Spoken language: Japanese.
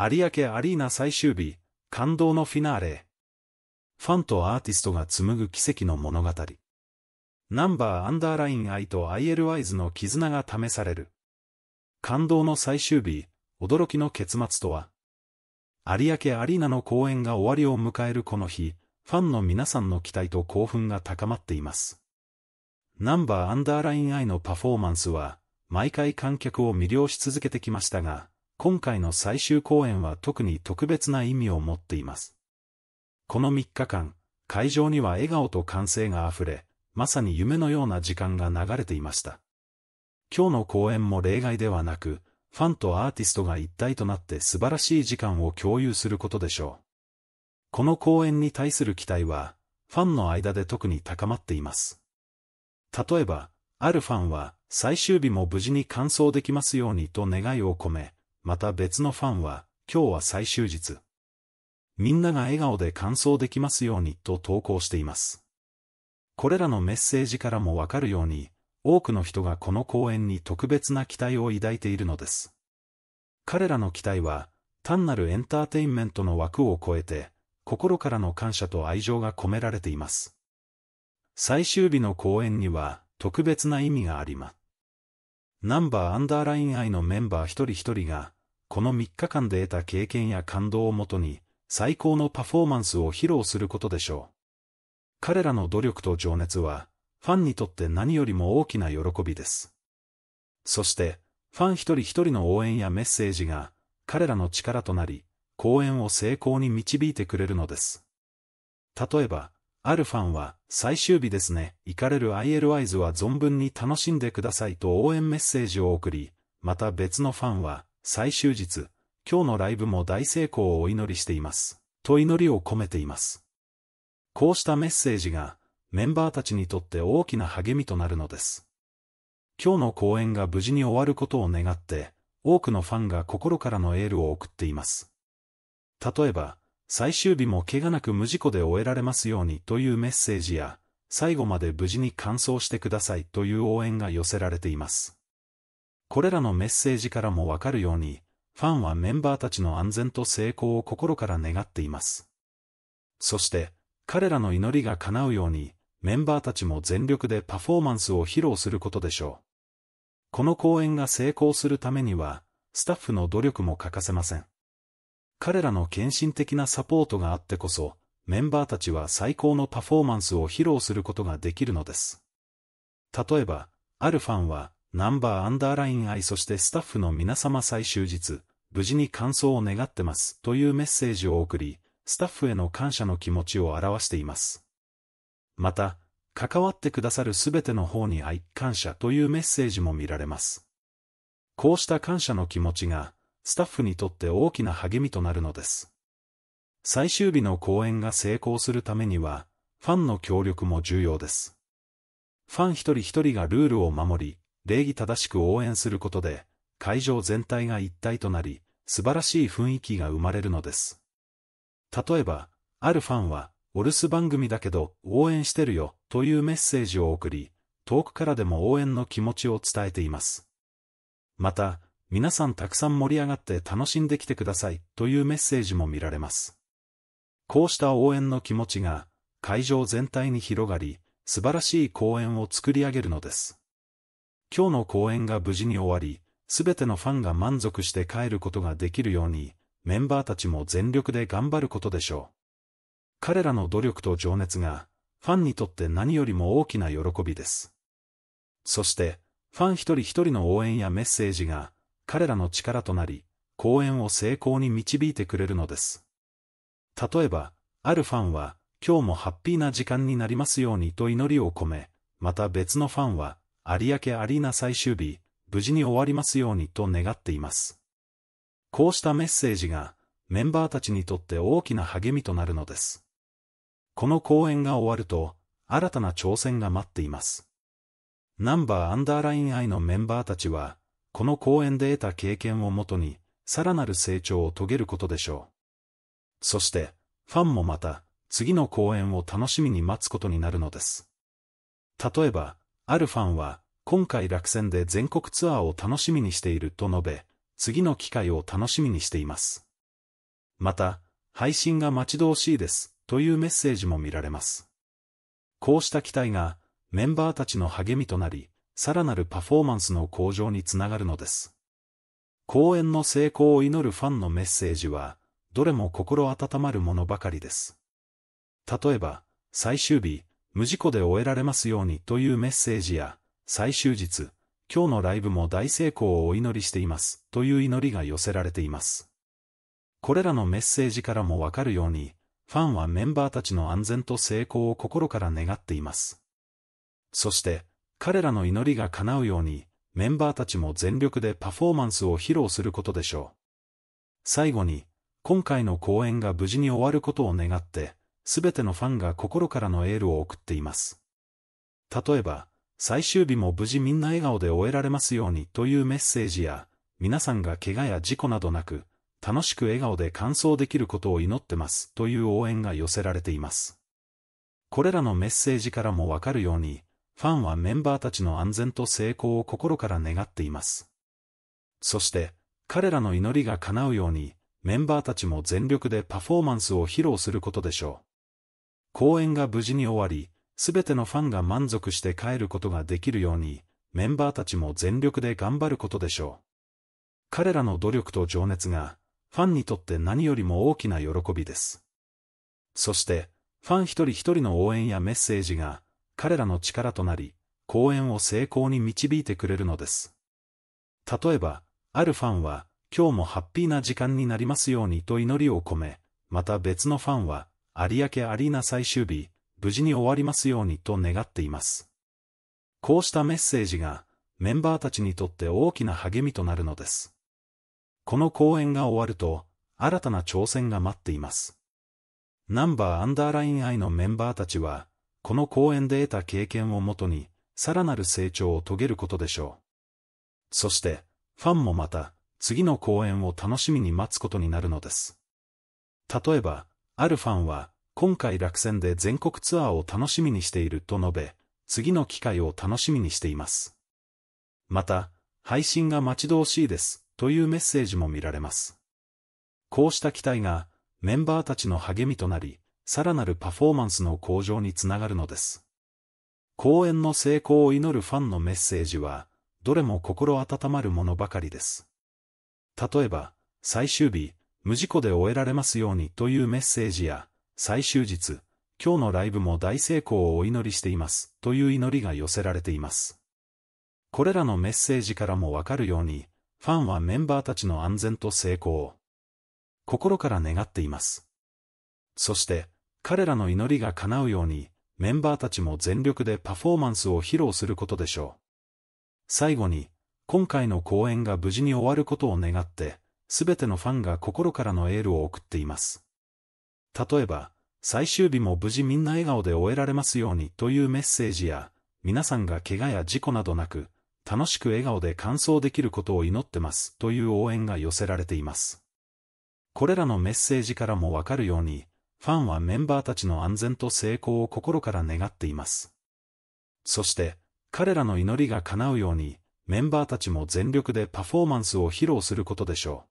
有明アリーナ最終日、感動のフィナーレ。ファンとアーティストが紡ぐ奇跡の物語。ナンバーアンダーライン愛と ILYs の絆が試される。感動の最終日、驚きの結末とは有明アリーナの公演が終わりを迎えるこの日、ファンの皆さんの期待と興奮が高まっています。ナンバーアンダーライン愛のパフォーマンスは、毎回観客を魅了し続けてきましたが、今回の最終公演は特に特別な意味を持っています。この3日間、会場には笑顔と歓声が溢れ、まさに夢のような時間が流れていました。今日の公演も例外ではなく、ファンとアーティストが一体となって素晴らしい時間を共有することでしょう。この公演に対する期待は、ファンの間で特に高まっています。例えば、あるファンは、最終日も無事に完走できますようにと願いを込め、また別のファンは、今日は最終日。みんなが笑顔で完走できますようにと投稿しています。これらのメッセージからもわかるように、多くの人がこの公演に特別な期待を抱いているのです。彼らの期待は、単なるエンターテインメントの枠を超えて、心からの感謝と愛情が込められています。最終日の公演には、特別な意味があります。ナンバーアンダーライン愛のメンバー一人一人が、この3日間で得た経験や感動をもとに、最高のパフォーマンスを披露することでしょう。彼らの努力と情熱は、ファンにとって何よりも大きな喜びです。そして、ファン一人一人の応援やメッセージが、彼らの力となり、公演を成功に導いてくれるのです。例えば、あるファンは、最終日ですね、行かれる ILIs は存分に楽しんでくださいと応援メッセージを送り、また別のファンは、最終日、今日のライブも大成功をお祈りしています。と祈りを込めています。こうしたメッセージが、メンバーたちにとって大きな励みとなるのです。今日の公演が無事に終わることを願って、多くのファンが心からのエールを送っています。例えば、最終日も怪我なく無事故で終えられますようにというメッセージや、最後まで無事に完走してくださいという応援が寄せられています。これらのメッセージからもわかるように、ファンはメンバーたちの安全と成功を心から願っています。そして、彼らの祈りが叶うように、メンバーたちも全力でパフォーマンスを披露することでしょう。この公演が成功するためには、スタッフの努力も欠かせません。彼らの献身的なサポートがあってこそ、メンバーたちは最高のパフォーマンスを披露することができるのです。例えば、あるファンは、ナンバーアンダーライン愛そしてスタッフの皆様最終日、無事に感想を願ってます、というメッセージを送り、スタッフへの感謝の気持ちを表しています。また、関わってくださるすべての方に愛、感謝というメッセージも見られます。こうした感謝の気持ちが、スタッフにとって大きな励みとなるのです。最終日の公演が成功するためには、ファンの協力も重要です。ファン一人一人がルールを守り、礼儀正しく応援することで、会場全体が一体となり、素晴らしい雰囲気が生まれるのです。例えば、あるファンは、お留守番組だけど応援してるよというメッセージを送り、遠くからでも応援の気持ちを伝えています。また、皆さんたくさん盛り上がって楽しんできてくださいというメッセージも見られます。こうした応援の気持ちが会場全体に広がり、素晴らしい公演を作り上げるのです。今日の公演が無事に終わり、すべてのファンが満足して帰ることができるように、メンバーたちも全力で頑張ることでしょう。彼らの努力と情熱が、ファンにとって何よりも大きな喜びです。そして、ファン一人一人の応援やメッセージが、彼らの力となり、公演を成功に導いてくれるのです。例えば、あるファンは、今日もハッピーな時間になりますようにと祈りを込め、また別のファンは、有明アリーナ最終日、無事に終わりますようにと願っています。こうしたメッセージが、メンバーたちにとって大きな励みとなるのです。この公演が終わると、新たな挑戦が待っています。ナンバーアンダーライン I のメンバーたちは、この公演で得た経験をもとに、さらなる成長を遂げることでしょう。そして、ファンもまた、次の公演を楽しみに待つことになるのです。例えば、あるファンは、今回落選で全国ツアーを楽しみにしていると述べ、次の機会を楽しみにしています。また、配信が待ち遠しいです、というメッセージも見られます。こうした期待が、メンバーたちの励みとなり、さらなるパフォーマンスの向上につながるのです。公演の成功を祈るファンのメッセージは、どれも心温まるものばかりです。例えば、最終日、無事故で終えられますようにというメッセージや、最終日、今日のライブも大成功をお祈りしていますという祈りが寄せられています。これらのメッセージからもわかるように、ファンはメンバーたちの安全と成功を心から願っています。そして、彼らの祈りが叶うように、メンバーたちも全力でパフォーマンスを披露することでしょう。最後に、今回の公演が無事に終わることを願って、すべてのファンが心からのエールを送っています。例えば、最終日も無事みんな笑顔で終えられますようにというメッセージや、皆さんが怪我や事故などなく、楽しく笑顔で完走できることを祈ってますという応援が寄せられています。これらのメッセージからもわかるように、ファンはメンバーたちの安全と成功を心から願っています。そして、彼らの祈りが叶うように、メンバーたちも全力でパフォーマンスを披露することでしょう。公演が無事に終わり、すべてのファンが満足して帰ることができるように、メンバーたちも全力で頑張ることでしょう。彼らの努力と情熱が、ファンにとって何よりも大きな喜びです。そして、ファン一人一人の応援やメッセージが、彼らの力となり、公演を成功に導いてくれるのです。例えば、あるファンは、今日もハッピーな時間になりますようにと祈りを込め、また別のファンは、有明アリーナ最終日、無事に終わりますようにと願っています。こうしたメッセージが、メンバーたちにとって大きな励みとなるのです。この公演が終わると、新たな挑戦が待っています。ナンバーアンダーライン I のメンバーたちは、この公演で得た経験をもとに、さらなる成長を遂げることでしょう。そして、ファンもまた、次の公演を楽しみに待つことになるのです。例えば、あるファンは、今回落選で全国ツアーを楽しみにしていると述べ、次の機会を楽しみにしています。また、配信が待ち遠しいです、というメッセージも見られます。こうした期待が、メンバーたちの励みとなり、さらなるパフォーマンスの向上につながるのです。公演の成功を祈るファンのメッセージは、どれも心温まるものばかりです。例えば、最終日、無事故で終えられますようにというメッセージや、最終日、今日のライブも大成功をお祈りしていますという祈りが寄せられています。これらのメッセージからもわかるように、ファンはメンバーたちの安全と成功を心から願っています。そして、彼らの祈りが叶うように、メンバーたちも全力でパフォーマンスを披露することでしょう。最後に、今回の公演が無事に終わることを願って、すべてのファンが心からのエールを送っています。例えば、最終日も無事みんな笑顔で終えられますようにというメッセージや、皆さんが怪我や事故などなく、楽しく笑顔で完走できることを祈ってますという応援が寄せられています。これらのメッセージからもわかるように、ファンはメンバーたちの安全と成功を心から願っています。そして、彼らの祈りが叶うように、メンバーたちも全力でパフォーマンスを披露することでしょう。